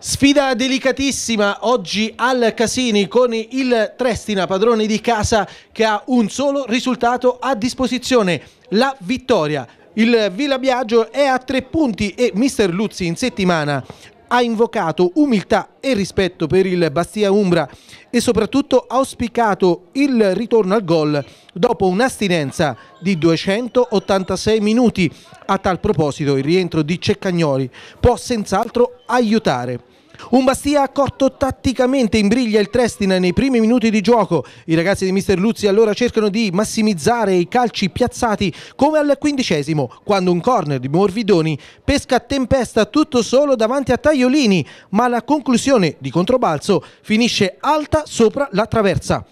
Sfida delicatissima oggi al Casini con il Trestina, padrone di casa, che ha un solo risultato a disposizione, la vittoria. Il Villa Biagio è a tre punti e mister Luzzi in settimana ha invocato umiltà e rispetto per il Bastia Umbra e soprattutto ha auspicato il ritorno al gol dopo un'astinenza di 286 minuti. A tal proposito il rientro di Ceccagnoli può senz'altro aiutare. Un Bastia accorto tatticamente imbriglia il Trestina nei primi minuti di gioco. I ragazzi di Mister Luzzi allora cercano di massimizzare i calci piazzati come al quindicesimo, quando un corner di Morvidoni pesca a tempesta tutto solo davanti a Tagliolini, ma la conclusione di controbalzo finisce alta sopra la traversa.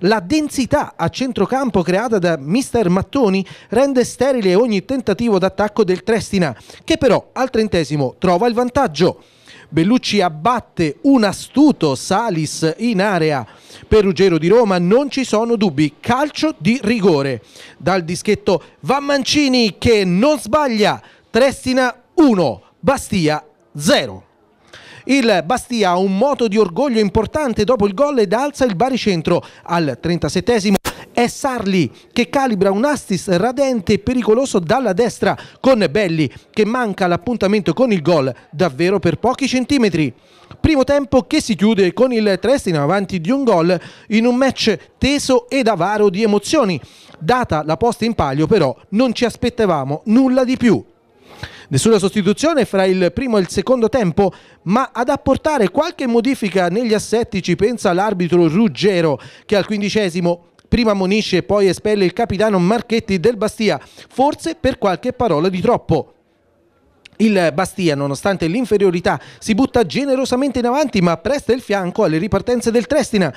La densità a centrocampo creata da Mister Mattoni rende sterile ogni tentativo d'attacco del Trestina, che però al trentesimo trova il vantaggio. Bellucci abbatte un astuto Salis in area. Per Ruggero di Roma non ci sono dubbi, calcio di rigore. Dal dischetto Mancini che non sbaglia, Trestina 1, Bastia 0. Il Bastia ha un moto di orgoglio importante dopo il gol ed alza il baricentro al 37 esimo è Sarli che calibra un assist radente e pericoloso dalla destra con Belli che manca l'appuntamento con il gol davvero per pochi centimetri. Primo tempo che si chiude con il in avanti di un gol in un match teso ed avaro di emozioni. Data la posta in palio però non ci aspettavamo nulla di più. Nessuna sostituzione fra il primo e il secondo tempo, ma ad apportare qualche modifica negli assetti ci pensa l'arbitro Ruggero, che al quindicesimo prima ammonisce e poi espelle il capitano Marchetti del Bastia, forse per qualche parola di troppo. Il Bastia, nonostante l'inferiorità, si butta generosamente in avanti ma presta il fianco alle ripartenze del Trestina,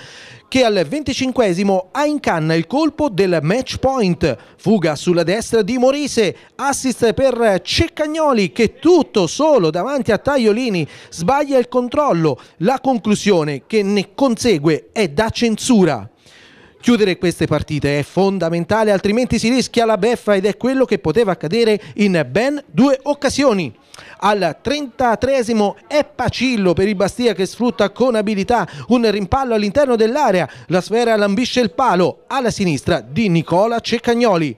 che al 25 ha in canna il colpo del match point. Fuga sulla destra di Morise, assist per Ceccagnoli che tutto solo davanti a Tagliolini sbaglia il controllo. La conclusione che ne consegue è da censura. Chiudere queste partite è fondamentale, altrimenti si rischia la beffa ed è quello che poteva accadere in ben due occasioni. Al 33esimo è Pacillo per il Bastia che sfrutta con abilità un rimpallo all'interno dell'area. La sfera lambisce il palo alla sinistra di Nicola Ceccagnoli.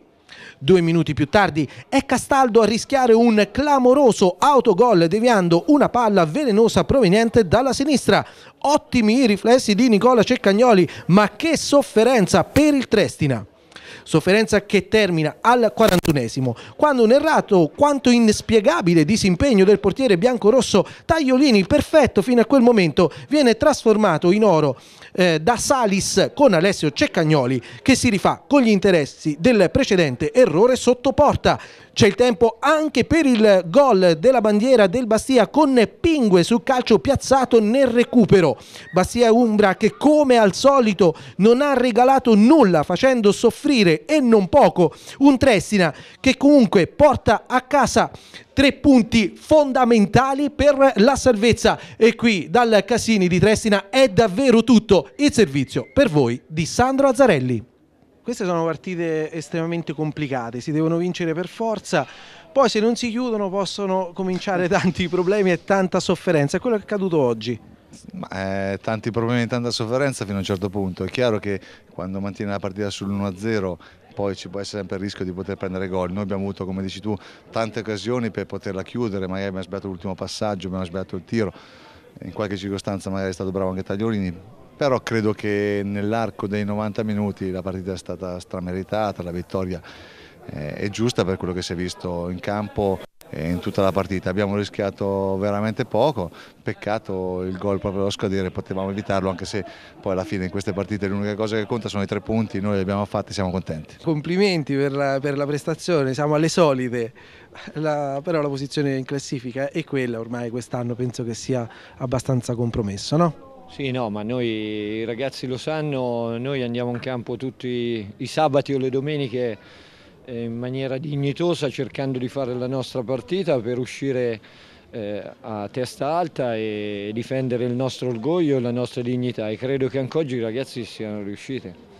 Due minuti più tardi è Castaldo a rischiare un clamoroso autogol deviando una palla velenosa proveniente dalla sinistra. Ottimi i riflessi di Nicola Ceccagnoli, ma che sofferenza per il Trestina sofferenza che termina al 41esimo, quando un errato quanto inspiegabile disimpegno del portiere biancorosso Tagliolini, perfetto fino a quel momento, viene trasformato in oro eh, da Salis con Alessio Ceccagnoli che si rifà con gli interessi del precedente errore sotto porta. C'è il tempo anche per il gol della bandiera del Bastia con Pingue su calcio piazzato nel recupero. Bastia Umbra che come al solito non ha regalato nulla facendo soffrire e non poco un Trestina che comunque porta a casa tre punti fondamentali per la salvezza e qui dal Casini di Trestina è davvero tutto il servizio per voi di Sandro Azzarelli. Queste sono partite estremamente complicate, si devono vincere per forza, poi se non si chiudono possono cominciare tanti problemi e tanta sofferenza, è quello che è accaduto oggi. Ma, eh, tanti problemi, e tanta sofferenza fino a un certo punto, è chiaro che quando mantiene la partita sull'1-0 poi ci può essere sempre il rischio di poter prendere gol. Noi abbiamo avuto, come dici tu, tante occasioni per poterla chiudere, magari abbiamo sbagliato l'ultimo passaggio, abbiamo sbagliato il tiro, in qualche circostanza magari è stato bravo anche Tagliolini, però credo che nell'arco dei 90 minuti la partita è stata strameritata, la vittoria eh, è giusta per quello che si è visto in campo e in tutta la partita. Abbiamo rischiato veramente poco, peccato il gol proprio lo scadere, potevamo evitarlo anche se poi alla fine in queste partite l'unica cosa che conta sono i tre punti, noi li abbiamo fatti, e siamo contenti. Complimenti per la, per la prestazione, siamo alle solite, la, però la posizione in classifica è quella ormai quest'anno, penso che sia abbastanza compromesso. No? Sì, no, ma noi i ragazzi lo sanno, noi andiamo in campo tutti i sabati o le domeniche eh, in maniera dignitosa cercando di fare la nostra partita per uscire eh, a testa alta e difendere il nostro orgoglio e la nostra dignità e credo che anche oggi i ragazzi siano riusciti.